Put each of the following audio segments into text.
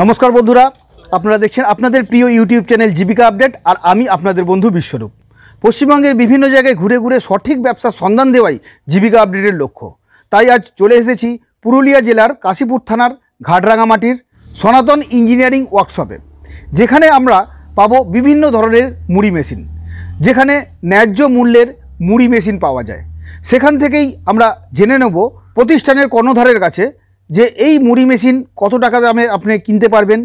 নমস্কার বন্ধুরা আপনারা দেখছেন আপনাদের প্রিয় ইউটিউব চ্যানেল জীবিকা আপডেট আর আমি আপনাদের বন্ধু বিশ্বরূপ পশ্চিমবঙ্গের বিভিন্ন জায়গায় ঘুরে ঘুরে সঠিক ব্যবসার সন্ধান দেওয়াই জীবিকা আপডেটের লক্ষ্য তাই আজ চলে এসেছি পুরুলিয়া জেলার কাশীপুর থানার ঘাটরাঙামাটির সনাতন ইঞ্জিনিয়ারিং ওয়ার্কশপে যেখানে আমরা পাব বিভিন্ন ধরনের মুড়ি মেশিন যেখানে ন্যায্য মূল্যের মুড়ি মেশিন পাওয়া যায় সেখান থেকেই আমরা জেনে নেব প্রতিষ্ঠানের কর্ণধারের কাছে যে এই মুড়ি মেশিন কত টাকা দামে আপনি কিনতে পারবেন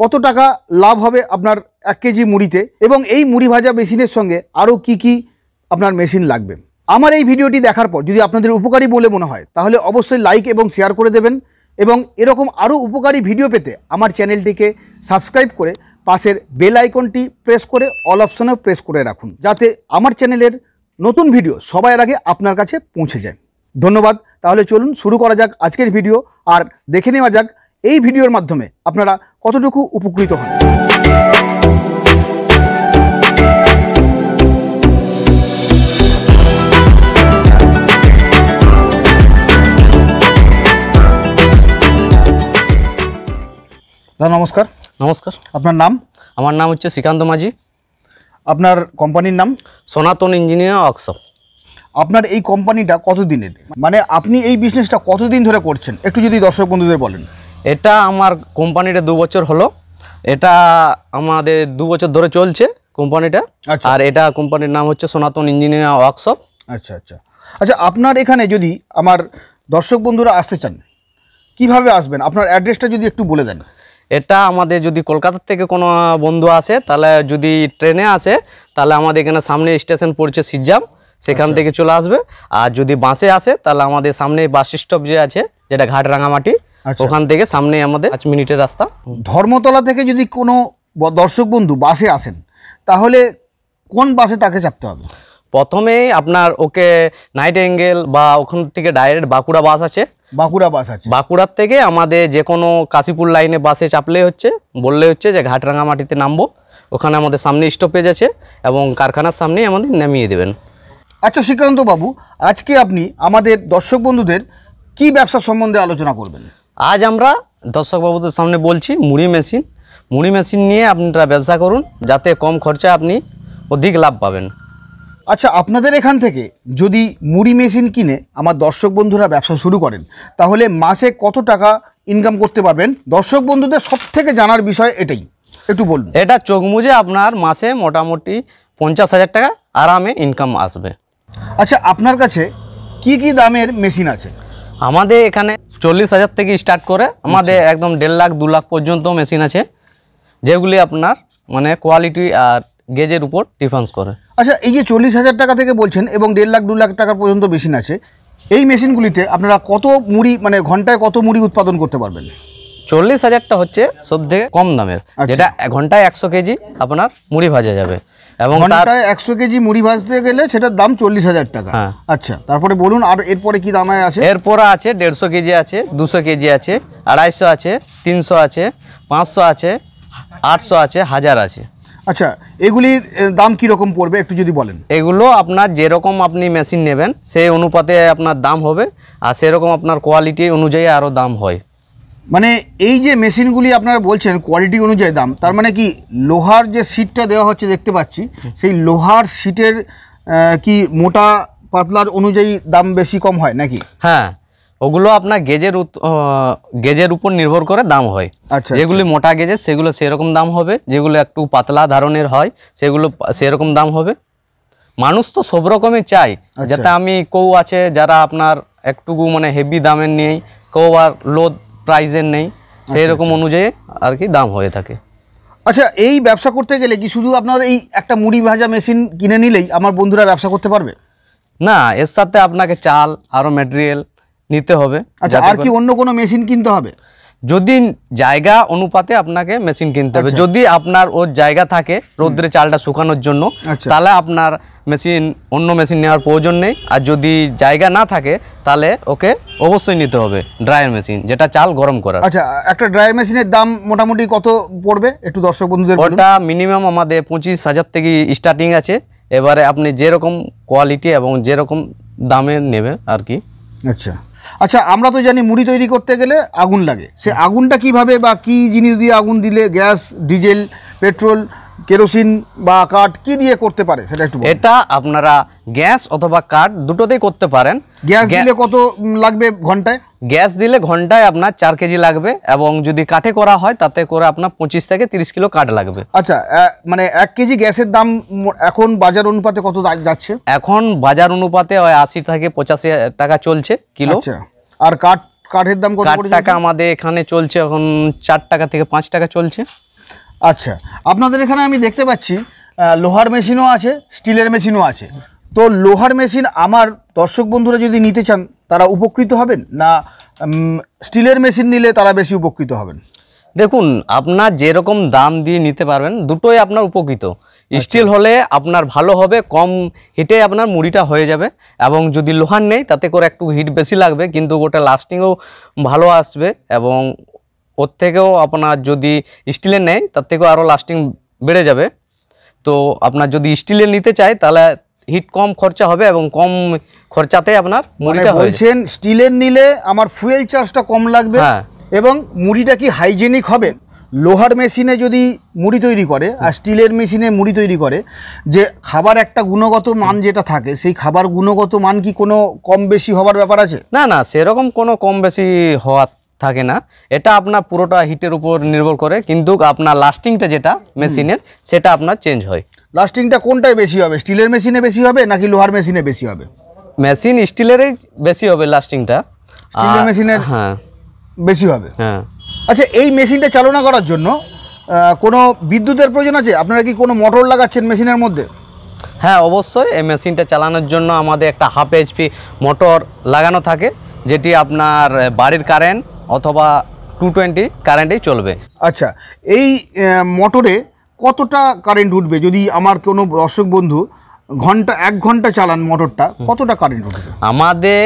কত টাকা লাভ হবে আপনার এক কেজি মুড়িতে এবং এই মুড়ি ভাজা মেশিনের সঙ্গে আরও কি কি আপনার মেশিন লাগবে আমার এই ভিডিওটি দেখার পর যদি আপনাদের উপকারী বলে মনে হয় তাহলে অবশ্যই লাইক এবং শেয়ার করে দেবেন এবং এরকম আরও উপকারী ভিডিও পেতে আমার চ্যানেলটিকে সাবস্ক্রাইব করে পাশের বেল আইকনটি প্রেস করে অল অপশনেও প্রেস করে রাখুন যাতে আমার চ্যানেলের নতুন ভিডিও সবার আগে আপনার কাছে পৌঁছে যায় ধন্যবাদ তাহলে চলুন শুরু করা যাক আজকের ভিডিও আর দেখে নেওয়া যাক এই ভিডিওর মাধ্যমে আপনারা কতটুকু উপকৃত হন দাদা নমস্কার নমস্কার আপনার নাম আমার নাম হচ্ছে শ্রীকান্ত মাঝি আপনার কোম্পানির নাম সনাতন ইঞ্জিনিয়ার ওয়ার্কশপ আপনার এই কোম্পানিটা কতদিনের মানে আপনি এই বিজনেসটা কতদিন ধরে করছেন একটু যদি দর্শক বন্ধুদের বলেন এটা আমার কোম্পানিটা দু বছর হলো এটা আমাদের দু বছর ধরে চলছে কোম্পানিটা আচ্ছা। আর এটা কোম্পানির নাম হচ্ছে সনাতন ইঞ্জিনিয়ার ওয়ার্কশপ আচ্ছা আচ্ছা আচ্ছা আপনার এখানে যদি আমার দর্শক বন্ধুরা আসতে চান কিভাবে আসবেন আপনার অ্যাড্রেসটা যদি একটু বলে দেন এটা আমাদের যদি কলকাতার থেকে কোনো বন্ধু আসে তাহলে যদি ট্রেনে আসে তাহলে আমাদের এখানে সামনে স্টেশন পড়ছে সিজ্জাম সেখান আচ্ছা। থেকে চলে আসবে আর যদি বাসে আসে তাহলে আমাদের সামনে বাস স্টপ যে আছে যেটা ঘাট রাঙামাটি আচ্ছা। ওখান থেকে সামনে আমাদের পাঁচ মিনিটের রাস্তা ধর্মতলা থেকে যদি কোনো দর্শক বন্ধু বাসে আসেন তাহলে কোন বাসে তাকে চাপতে হবে প্রথমে আপনার ওকে নাইট অ্যাঙ্গেল বা ওখান থেকে ডাইরেক্ট বাঁকুড়া বাস আছে বাঁকুড়া বাস আছে বাঁকুড়ার থেকে আমাদের যে কোনো কাশীপুর লাইনে বাসে চাপলে হচ্ছে বললে হচ্ছে যে ঘাটরাঙামাটিতে নামবো ওখানে আমাদের সামনে স্টপেজ আছে এবং কারখানার সামনেই আমাদের নামিয়ে দেবেন আচ্ছা শ্রীকান্ত বাবু আজকে আপনি আমাদের দর্শক বন্ধুদের কি ব্যবসা সম্বন্ধে আলোচনা করবেন আজ আমরা দর্শক বাবুদের সামনে বলছি মুড়ি মেশিন মুড়ি মেশিন নিয়ে আপনারা ব্যবসা করুন যাতে কম খরচা আপনি অধিক লাভ পাবেন আচ্ছা আপনাদের এখান থেকে যদি মুড়ি মেশিন কিনে আমার দর্শক বন্ধুরা ব্যবসা শুরু করেন তাহলে মাসে কত টাকা ইনকাম করতে পারবেন দর্শক বন্ধুদের সব থেকে জানার বিষয় এটাই একটু বলুন এটা চোখ মুজে আপনার মাসে মোটামুটি পঞ্চাশ হাজার টাকা আরামে ইনকাম আসবে আচ্ছা আপনার কাছে কি কি দামের মেশিন আছে আমাদের এখানে চল্লিশ হাজার থেকে স্টার্ট করে আমাদের আচ্ছা। একদম দেড় লাখ দু লাখ পর্যন্ত মেশিন আছে যেগুলি আপনার মানে কোয়ালিটি আর গেজের উপর ডিফেন্স করে আচ্ছা এই যে চল্লিশ হাজার টাকা থেকে বলছেন এবং দেড় লাখ দু লাখ টাকা পর্যন্ত মেশিন আছে এই মেশিনগুলিতে আপনারা কত মুড়ি মানে ঘন্টায় কত মুড়ি উৎপাদন করতে পারবেন চল্লিশ হাজারটা হচ্ছে সব থেকে কম দামের আচ্ছা। যেটা ঘন্টায় একশো কেজি আপনার মুড়ি ভাজা যাবে এবং তার একশো কেজি মুড়ি ভাজতে গেলে সেটার দাম চল্লিশ হাজার টাকা হ্যাঁ। আচ্ছা তারপরে বলুন আর এরপরে কি দামে আছে এরপরে আছে দেড়শো কেজি আছে দুশো কেজি আছে আড়াইশো আছে তিনশো আছে পাঁচশো আছে আটশো আছে হাজার আছে আচ্ছা এগুলির দাম কীরকম পড়বে একটু যদি বলেন এগুলো আপনার যেরকম আপনি মেশিন নেবেন সেই অনুপাতে আপনার দাম হবে আর সেরকম আপনার কোয়ালিটি অনুযায়ী আরও দাম হয় মানে এই যে মেশিনগুলি আপনারা বলছেন কোয়ালিটি অনুযায়ী দাম তার মানে কি লোহার যে সিটটা দেওয়া হচ্ছে দেখতে পাচ্ছি সেই লোহার সিটের কি মোটা পাতলার অনুযায়ী দাম বেশি কম হয় নাকি হ্যাঁ ওগুলো আপনার গেজের গেজের উপর নির্ভর করে দাম হয় আচ্ছা, আচ্ছা যেগুলি মোটা গেজের সেগুলো সেরকম দাম হবে যেগুলো একটু পাতলা ধরনের হয় সেগুলো সেরকম দাম হবে মানুষ তো সব রকমই চাই আচ্ছা। যাতে আমি কেউ আছে যারা আপনার একটুকু মানে হেভি দামের নিয়েই কেউ আর লো প্রাইজের নেই আচ্ছা, সেই রকম আচ্ছা। অনুযায়ী আর কি দাম হয়ে থাকে আচ্ছা এই ব্যবসা করতে গেলে কি শুধু আপনার এই একটা মুড়ি ভাজা মেশিন কিনে নিলেই আমার বন্ধুরা ব্যবসা করতে পারবে না এর সাথে আপনাকে চাল আরও মেটেরিয়াল নিতে হবে আচ্ছা আর কি অন্য কোনো মেশিন কিনতে হবে যদি জায়গা অনুপাতে আপনাকে মেশিন কিনতে হবে আচ্ছা। যদি আপনার ওর জায়গা থাকে রোদ্রে চালটা শুকানোর জন্য আচ্ছা। তাহলে আপনার মেশিন অন্য মেশিন নেওয়ার প্রয়োজন নেই আর যদি জায়গা না থাকে তাহলে ওকে অবশ্যই নিতে হবে ড্রায়ার মেশিন যেটা চাল গরম করার আচ্ছা একটা ড্রায়ার মেশিনের দাম মোটামুটি কত পড়বে একটু দর্শক বন্ধুদের ওটা মিনিমাম আমাদের পঁচিশ হাজার থেকে স্টার্টিং আছে এবারে আপনি যেরকম কোয়ালিটি এবং যেরকম দামে নেবে আর কি আচ্ছা আচ্ছা আমরা তো জানি মুড়ি তৈরি করতে গেলে আগুন লাগে সে আগুনটা কিভাবে বা কি জিনিস দিয়ে আগুন দিলে গ্যাস ডিজেল পেট্রোল কেরোসিন বা কাঠ কি দিয়ে করতে পারে সেটা একটু এটা আপনারা গ্যাস অথবা কাঠ দুটোতেই করতে পারেন গ্যাস দিলে কত লাগবে ঘন্টায় গ্যাস দিলে ঘন্টায় আপনার চার কেজি লাগবে এবং যদি কাঠে করা হয় তাতে করে আপনার পঁচিশ থেকে তিরিশ কিলো কাঠ লাগবে আচ্ছা মানে এক কেজি গ্যাসের দাম এখন বাজার অনুপাতে কত যাচ্ছে এখন বাজার অনুপাতে আশি থেকে পঁচাশি টাকা চলছে কিলো আচ্ছা। আর কাঠ কাঠের দাম কত টাকা আমাদের এখানে চলছে এখন চার টাকা থেকে পাঁচ টাকা চলছে আচ্ছা আপনাদের এখানে আমি দেখতে পাচ্ছি লোহার মেশিনও আছে স্টিলের মেশিনও আছে তো লোহার মেশিন আমার দর্শক বন্ধুরা যদি নিতে চান তারা উপকৃত হবেন না স্টিলের মেশিন নিলে তারা বেশি উপকৃত হবেন দেখুন আপনার যেরকম দাম দিয়ে নিতে পারবেন দুটোই আপনার উপকৃত আচ্ছা। স্টিল হলে আপনার ভালো হবে কম হিটে আপনার মুড়িটা হয়ে যাবে এবং যদি লোহার নেই তাতে করে একটু হিট বেশি লাগবে কিন্তু ওটা লাস্টিংও ভালো আসবে এবং ওর থেকেও আপনার যদি স্টিলের নেয় তার থেকেও আরও লাস্টিং বেড়ে যাবে তো আপনার যদি স্টিলের নিতে চাই তাহলে হিট কম খরচা হবে এবং কম খরচাতে আপনার মানে মুড়িটা হয়েছেন স্টিলের নিলে আমার ফুয়েল চার্জটা কম লাগবে হ্যাঁ। এবং মুড়িটা কি হাইজেনিক হবে লোহার মেশিনে যদি মুড়ি তৈরি করে আর স্টিলের মেশিনে মুড়ি তৈরি করে যে খাবার একটা গুণগত মান যেটা থাকে সেই খাবার গুণগত মান কি কোনো কম বেশি হবার ব্যাপার আছে না না সেরকম কোনো কম বেশি হওয়ার থাকে না এটা আপনার পুরোটা হিটের উপর নির্ভর করে কিন্তু আপনার লাস্টিংটা যেটা মেশিনের সেটা আপনার চেঞ্জ হয় লাস্টিংটা কোনটায় বেশি হবে স্টিলের মেশিনে বেশি হবে নাকি লোহার মেশিনে বেশি হবে মেশিন স্টিলেরই বেশি হবে লাস্টিংটা স্টিলের মেশিনের হ্যাঁ বেশি হবে হ্যাঁ আচ্ছা এই মেশিনটা চালনা করার জন্য কোনো বিদ্যুতের প্রয়োজন আছে আপনারা কি কোনো মোটর লাগাচ্ছেন মেশিনের মধ্যে হ্যাঁ অবশ্যই এই মেশিনটা চালানোর জন্য আমাদের একটা হাফ এইচপি মোটর লাগানো থাকে যেটি আপনার বাড়ির কারেন্ট অথবা টু টোয়েন্টি কারেন্টেই চলবে আচ্ছা এই মোটরে কতটা কারেন্ট উঠবে যদি আমার কোনো দর্শক বন্ধু ঘন্টা এক ঘন্টা চালান মোটরটা কতটা কারেন্ট উঠবে আমাদের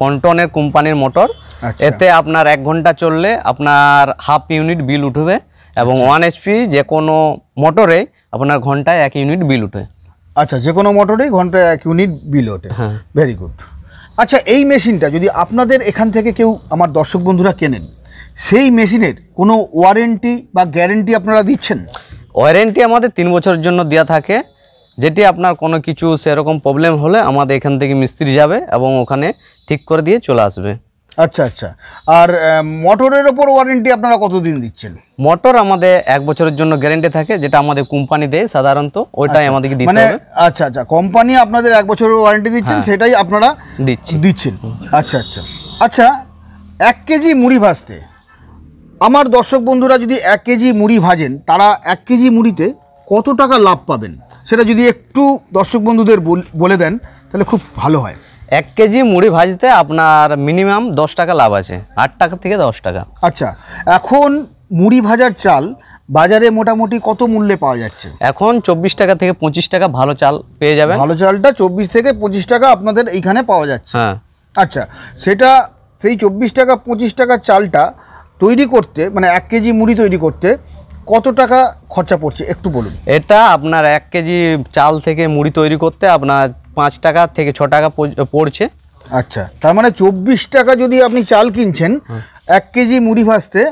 কন্টনের কোম্পানির মোটর আচ্ছা। এতে আপনার এক ঘন্টা চললে আপনার হাফ ইউনিট বিল উঠবে এবং ওয়ান আচ্ছা। এইচপি যে কোনো মোটরে আপনার ঘন্টায় এক ইউনিট বিল উঠে আচ্ছা যে কোনো মোটরেই ঘন্টায় এক ইউনিট বিল ওঠে হ্যাঁ ভেরি গুড আচ্ছা এই মেশিনটা যদি আপনাদের এখান থেকে কেউ আমার দর্শক বন্ধুরা কেনেন সেই মেশিনের কোনো ওয়ারেন্টি বা গ্যারেন্টি আপনারা দিচ্ছেন ওয়ারেন্টি আমাদের তিন বছরের জন্য দেওয়া থাকে যেটি আপনার কোনো কিছু সেরকম প্রবলেম হলে আমাদের এখান থেকে মিস্ত্রি যাবে এবং ওখানে ঠিক করে দিয়ে চলে আসবে আচ্ছা আচ্ছা আর মোটরের ওপর ওয়ারেন্টি আপনারা কতদিন দিচ্ছেন মোটর আমাদের এক বছরের জন্য গ্যারেন্টি থাকে যেটা আমাদের কোম্পানি দেয় সাধারণত ওইটাই আচ্ছা, আমাদেরকে আচ্ছা। দিতে মানে আচ্ছা আচ্ছা কোম্পানি আপনাদের এক বছরের ওয়ারেন্টি দিচ্ছেন হ্যাঁ। সেটাই আপনারা দিচ্ছি দিচ্ছেন আচ্ছা আচ্ছা আচ্ছা এক কেজি মুড়ি ভাজতে আমার দর্শক বন্ধুরা যদি এক কেজি মুড়ি ভাজেন তারা এক কেজি মুড়িতে কত টাকা লাভ পাবেন সেটা যদি একটু দর্শক বন্ধুদের বলে দেন তাহলে খুব ভালো হয় এক কেজি মুড়ি ভাজতে আপনার মিনিমাম দশ টাকা লাভ আছে আট টাকা থেকে দশ টাকা আচ্ছা এখন মুড়ি ভাজার চাল বাজারে মোটামুটি কত মূল্যে পাওয়া যাচ্ছে এখন চব্বিশ টাকা থেকে পঁচিশ টাকা ভালো চাল পেয়ে যাবে ভালো চালটা চব্বিশ থেকে পঁচিশ টাকা আপনাদের এইখানে পাওয়া যাচ্ছে হ্যাঁ আচ্ছা সেটা সেই চব্বিশ টাকা পঁচিশ টাকা চালটা তৈরি করতে মানে এক কেজি মুড়ি তৈরি করতে কত টাকা খরচা পড়ছে একটু বলুন এটা আপনার এক কেজি চাল থেকে মুড়ি তৈরি করতে আপনার পাঁচ টাকা থেকে ছ টাকা পড়ছে আচ্ছা তার মানে চব্বিশ টাকা যদি আপনি চাল কিনছেন হ্যাঁ। এক কেজি মুড়ি ভাজতে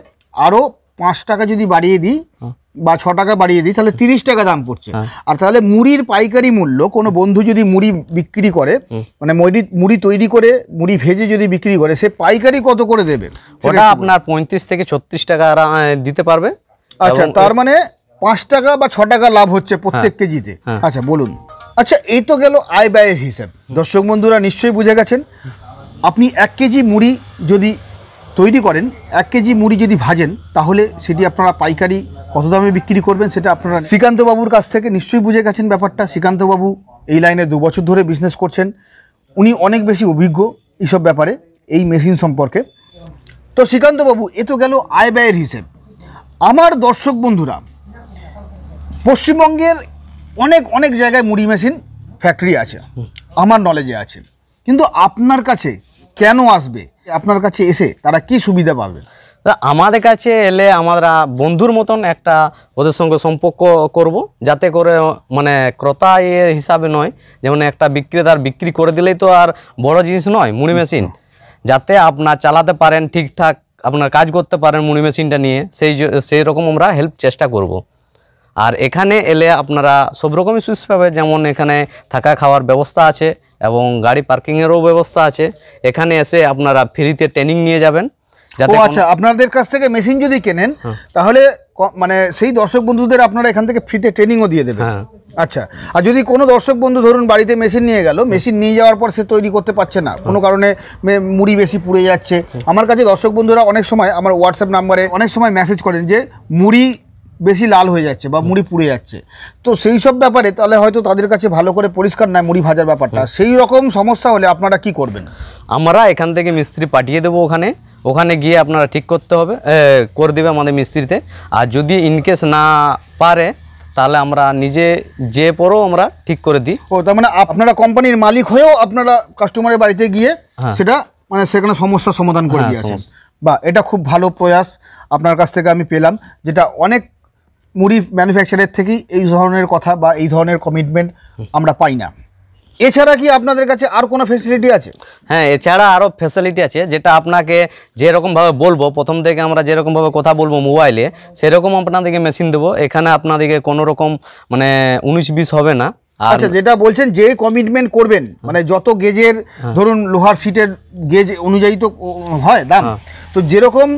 আরও পাঁচ টাকা যদি বাড়িয়ে দিই হ্যাঁ। বা ছ টাকা বাড়িয়ে দিই তাহলে তিরিশ টাকা দাম পড়ছে হ্যাঁ। আর তাহলে মুড়ির পাইকারি মূল্য কোনো বন্ধু যদি মুড়ি বিক্রি করে মানে মুড়ি মুড়ি তৈরি করে মুড়ি ভেজে যদি বিক্রি করে সে পাইকারি কত করে দেবে ওটা আপনার পঁয়ত্রিশ থেকে ছত্রিশ টাকা দিতে পারবে আচ্ছা তার মানে পাঁচ টাকা বা ছ টাকা লাভ হচ্ছে প্রত্যেক কেজিতে আচ্ছা বলুন আচ্ছা এই তো গেল আয় ব্যয়ের হিসাব দর্শক বন্ধুরা নিশ্চয়ই বুঝে গেছেন আপনি এক কেজি মুড়ি যদি তৈরি করেন এক কেজি মুড়ি যদি ভাজেন তাহলে সেটি আপনারা পাইকারি কত দামে বিক্রি করবেন সেটা আপনারা শ্রীকান্তবাবুর কাছ থেকে নিশ্চয়ই বুঝে গেছেন ব্যাপারটা শ্রীকান্তবাবু এই লাইনে দু বছর ধরে বিজনেস করছেন উনি অনেক বেশি অভিজ্ঞ এইসব ব্যাপারে এই মেশিন সম্পর্কে তো শ্রীকান্তবাবু এ তো গেল আয় ব্যয়ের হিসেব আমার দর্শক বন্ধুরা পশ্চিমবঙ্গের অনেক অনেক জায়গায় মুড়ি মেশিন ফ্যাক্টরি আছে আমার নলেজে আছে কিন্তু আপনার কাছে কেন আসবে আপনার কাছে এসে তারা কি সুবিধা পাবে আমাদের কাছে এলে আমরা বন্ধুর মতন একটা ওদের সঙ্গে সম্পর্ক করব যাতে করে মানে এ হিসাবে নয় যেমন একটা বিক্রেতার বিক্রি করে দিলেই তো আর বড় জিনিস নয় মুড়ি মেশিন যাতে আপনার চালাতে পারেন ঠিকঠাক আপনার কাজ করতে পারেন মুড়ি মেশিনটা নিয়ে সেই সেই রকম আমরা হেল্প চেষ্টা করব আর এখানে এলে আপনারা সব রকমই সুইচ পাবে যেমন এখানে থাকা খাওয়ার ব্যবস্থা আছে এবং গাড়ি পার্কিংয়েরও ব্যবস্থা আছে এখানে এসে আপনারা ফ্রিতে ট্রেনিং নিয়ে যাবেন ও আচ্ছা আপনাদের কাছ থেকে মেশিন যদি কেনেন হ্যাঁ। তাহলে মানে সেই দর্শক বন্ধুদের আপনারা এখান থেকে ফ্রিতে ট্রেনিংও দিয়ে দেবেন হ্যাঁ আচ্ছা আর যদি কোনো দর্শক বন্ধু ধরুন বাড়িতে মেশিন নিয়ে গেল মেশিন নিয়ে যাওয়ার পর সে তৈরি করতে পারছে না কোনো হ্যাঁ। কারণে মুড়ি বেশি পুড়ে যাচ্ছে হ্যাঁ। আমার কাছে দর্শক বন্ধুরা অনেক সময় আমার হোয়াটসঅ্যাপ নাম্বারে অনেক সময় মেসেজ করেন যে মুড়ি বেশি লাল হয়ে যাচ্ছে বা মুড়ি পুড়ে যাচ্ছে তো সেই সব ব্যাপারে তাহলে হয়তো তাদের কাছে ভালো করে পরিষ্কার নয় মুড়ি ভাজার ব্যাপারটা সেই রকম সমস্যা হলে আপনারা কি করবেন আমরা এখান থেকে মিস্ত্রি পাঠিয়ে দেবো ওখানে ওখানে গিয়ে আপনারা ঠিক করতে হবে করে দেবে আমাদের মিস্ত্রিতে আর যদি ইনকেস না পারে তাহলে আমরা নিজে যে পরেও আমরা ঠিক করে দিই ও তার মানে আপনারা কোম্পানির মালিক হয়েও আপনারা কাস্টমারের বাড়িতে গিয়ে হ্যাঁ। সেটা মানে সেখানে সমস্যা সমাধান করে হ্যাঁ, দিয়ে আসেন বা এটা খুব ভালো প্রয়াস আপনার কাছ থেকে আমি পেলাম যেটা অনেক মুড়ি ম্যানুফ্যাকচারের থেকেই এই ধরনের কথা বা এই ধরনের কমিটমেন্ট আমরা পাই না এছাড়া কি আপনাদের কাছে আর কোনো ফেসিলিটি আছে হ্যাঁ এছাড়া আরও ফেসিলিটি আছে যেটা আপনাকে যেরকমভাবে বলবো প্রথম থেকে আমরা যেরকমভাবে কথা বলবো মোবাইলে সেরকম আপনাদেরকে মেশিন দেবো এখানে আপনাদেরকে কোনো রকম মানে উনিশ বিশ হবে না আচ্ছা যেটা বলছেন যে কমিটমেন্ট করবেন মানে যত গেজের হ্যাঁ। ধরুন লোহার সিটের গেজ অনুযায়ী তো হয় দাম হ্যাঁ। তো যেরকম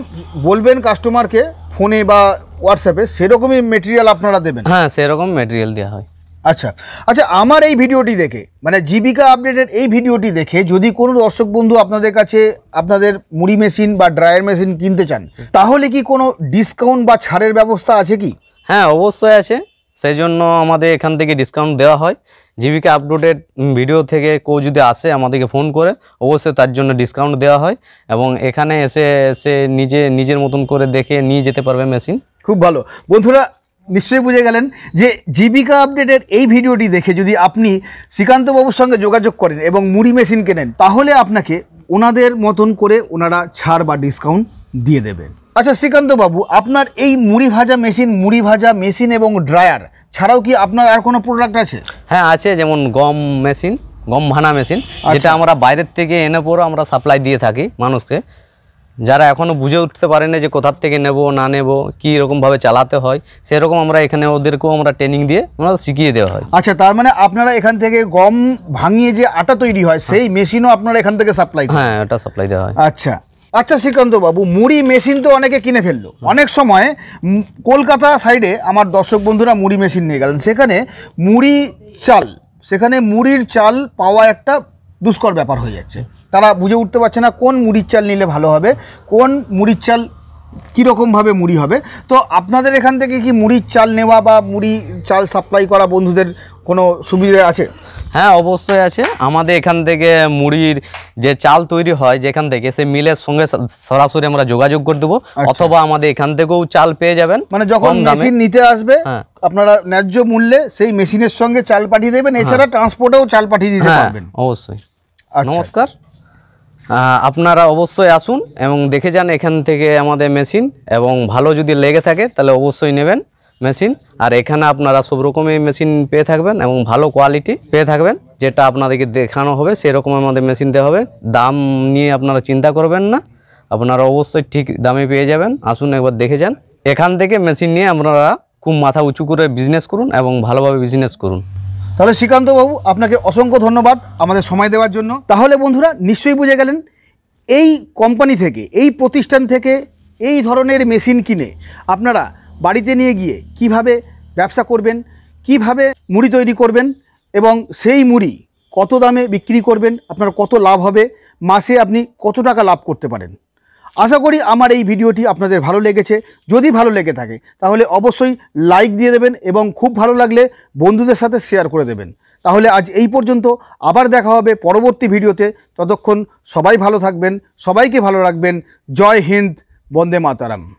বলবেন কাস্টমারকে ফোনে বা হোয়াটসঅ্যাপে সেরকমই মেটেরিয়াল আপনারা দেবেন হ্যাঁ সেরকম মেটেরিয়াল দেওয়া হয় আচ্ছা আচ্ছা আমার এই ভিডিওটি দেখে মানে জীবিকা আপডেটের এই ভিডিওটি দেখে যদি কোনো দর্শক বন্ধু আপনাদের কাছে আপনাদের মুড়ি মেশিন বা ড্রায়ার মেশিন কিনতে চান তাহলে কি কোনো ডিসকাউন্ট বা ছাড়ের ব্যবস্থা আছে কি হ্যাঁ অবশ্যই আছে সেই জন্য আমাদের এখান থেকে ডিসকাউন্ট দেওয়া হয় জীবিকা আপডেটেড ভিডিও থেকে কেউ যদি আসে আমাদেরকে ফোন করে অবশ্যই তার জন্য ডিসকাউন্ট দেওয়া হয় এবং এখানে এসে সে নিজে নিজের মতন করে দেখে নিয়ে যেতে পারবে মেশিন খুব ভালো বন্ধুরা নিশ্চয়ই বুঝে গেলেন যে জীবিকা আপডেটের এই ভিডিওটি দেখে যদি আপনি শ্রীকান্তবাবুর সঙ্গে যোগাযোগ করেন এবং মুড়ি মেশিন কেনেন তাহলে আপনাকে ওনাদের মতন করে ওনারা ছাড় বা ডিসকাউন্ট দিয়ে দেবে আচ্ছা শ্রীকান্ত বাবু আপনার এই মুড়ি ভাজা মেশিন মুড়ি ভাজা মেশিন এবং ড্রায়ার ছাড়াও কি আপনার আর কোনো প্রোডাক্ট আছে হ্যাঁ আছে যেমন গম মেশিন গম ভানা মেশিন আচ্ছা। যেটা আমরা বাইরের থেকে এনে পরও আমরা সাপ্লাই দিয়ে থাকি মানুষকে যারা এখনও বুঝে উঠতে পারে না যে কোথার থেকে নেব না নেব কী রকমভাবে চালাতে হয় সেরকম আমরা এখানে ওদেরকেও আমরা ট্রেনিং দিয়ে আমরা শিখিয়ে দেওয়া হয় আচ্ছা তার মানে আপনারা এখান থেকে গম ভাঙিয়ে যে আটা তৈরি হয় হ্যাঁ। সেই মেশিনও আপনারা এখান থেকে সাপ্লাই হ্যাঁ ওটা সাপ্লাই দেওয়া হয় আচ্ছা আচ্ছা শ্রীকান্ত বাবু মুড়ি মেশিন তো অনেকে কিনে ফেললো অনেক সময় কলকাতা সাইডে আমার দর্শক বন্ধুরা মুড়ি মেশিন নিয়ে গেলেন সেখানে মুড়ি চাল সেখানে মুড়ির চাল পাওয়া একটা দুষ্কর ব্যাপার হয়ে যাচ্ছে তারা বুঝে উঠতে পারছে না কোন মুড়ির চাল নিলে ভালো হবে কোন মুড়ির চাল কীরকমভাবে মুড়ি হবে তো আপনাদের এখান থেকে কি মুড়ির চাল নেওয়া বা মুড়ি চাল সাপ্লাই করা বন্ধুদের কোনো সুবিধা আছে হ্যাঁ অবশ্যই আছে আমাদের এখান থেকে মুড়ির যে চাল তৈরি হয় যেখান থেকে সে মিলের সঙ্গে সরাসরি আমরা যোগাযোগ করে দেবো আচ্ছা। অথবা আমাদের এখান থেকেও চাল পেয়ে যাবেন মানে যখন মেশিন নিতে আসবে হ্যাঁ। আপনারা ন্যায্য মূল্যে সেই মেশিনের সঙ্গে চাল পাঠিয়ে দেবেন হ্যাঁ। এছাড়া ট্রান্সপোর্টেও চাল পাঠিয়ে দিতে হ্যাঁ, পারবেন অবশ্যই আচ্ছা। নমস্কার আপনারা অবশ্যই আসুন এবং দেখে যান এখান থেকে আমাদের মেশিন এবং ভালো যদি লেগে থাকে তাহলে অবশ্যই নেবেন মেশিন আর এখানে আপনারা সব রকমের মেশিন পেয়ে থাকবেন এবং ভালো কোয়ালিটি পেয়ে থাকবেন যেটা আপনাদেরকে দেখানো হবে সেরকম আমাদের মেশিন দেওয়া হবে দাম নিয়ে আপনারা চিন্তা করবেন না আপনারা অবশ্যই ঠিক দামে পেয়ে যাবেন আসুন একবার দেখে যান এখান থেকে মেশিন নিয়ে আপনারা খুব মাথা উঁচু করে বিজনেস করুন এবং ভালোভাবে বিজনেস করুন তাহলে শ্রীকান্তবাবু আপনাকে অসংখ্য ধন্যবাদ আমাদের সময় দেওয়ার জন্য তাহলে বন্ধুরা নিশ্চয়ই বুঝে গেলেন এই কোম্পানি থেকে এই প্রতিষ্ঠান থেকে এই ধরনের মেশিন কিনে আপনারা বাড়িতে নিয়ে গিয়ে কিভাবে ব্যবসা করবেন কিভাবে মুড়ি তৈরি করবেন এবং সেই মুড়ি কত দামে বিক্রি করবেন আপনার কত লাভ হবে মাসে আপনি কত টাকা লাভ করতে পারেন আশা করি আমার এই ভিডিওটি আপনাদের ভালো লেগেছে যদি ভালো লেগে থাকে তাহলে অবশ্যই লাইক দিয়ে দেবেন এবং খুব ভালো লাগলে বন্ধুদের সাথে শেয়ার করে দেবেন তাহলে আজ এই পর্যন্ত আবার দেখা হবে পরবর্তী ভিডিওতে ততক্ষণ সবাই ভালো থাকবেন সবাইকে ভালো রাখবেন জয় হিন্দ বন্দে মাতারাম